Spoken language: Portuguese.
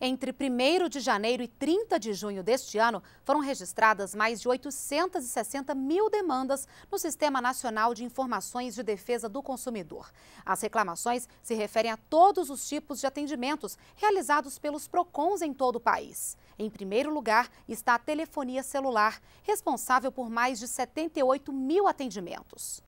Entre 1 de janeiro e 30 de junho deste ano, foram registradas mais de 860 mil demandas no Sistema Nacional de Informações de Defesa do Consumidor. As reclamações se referem a todos os tipos de atendimentos realizados pelos PROCONs em todo o país. Em primeiro lugar está a telefonia celular, responsável por mais de 78 mil atendimentos.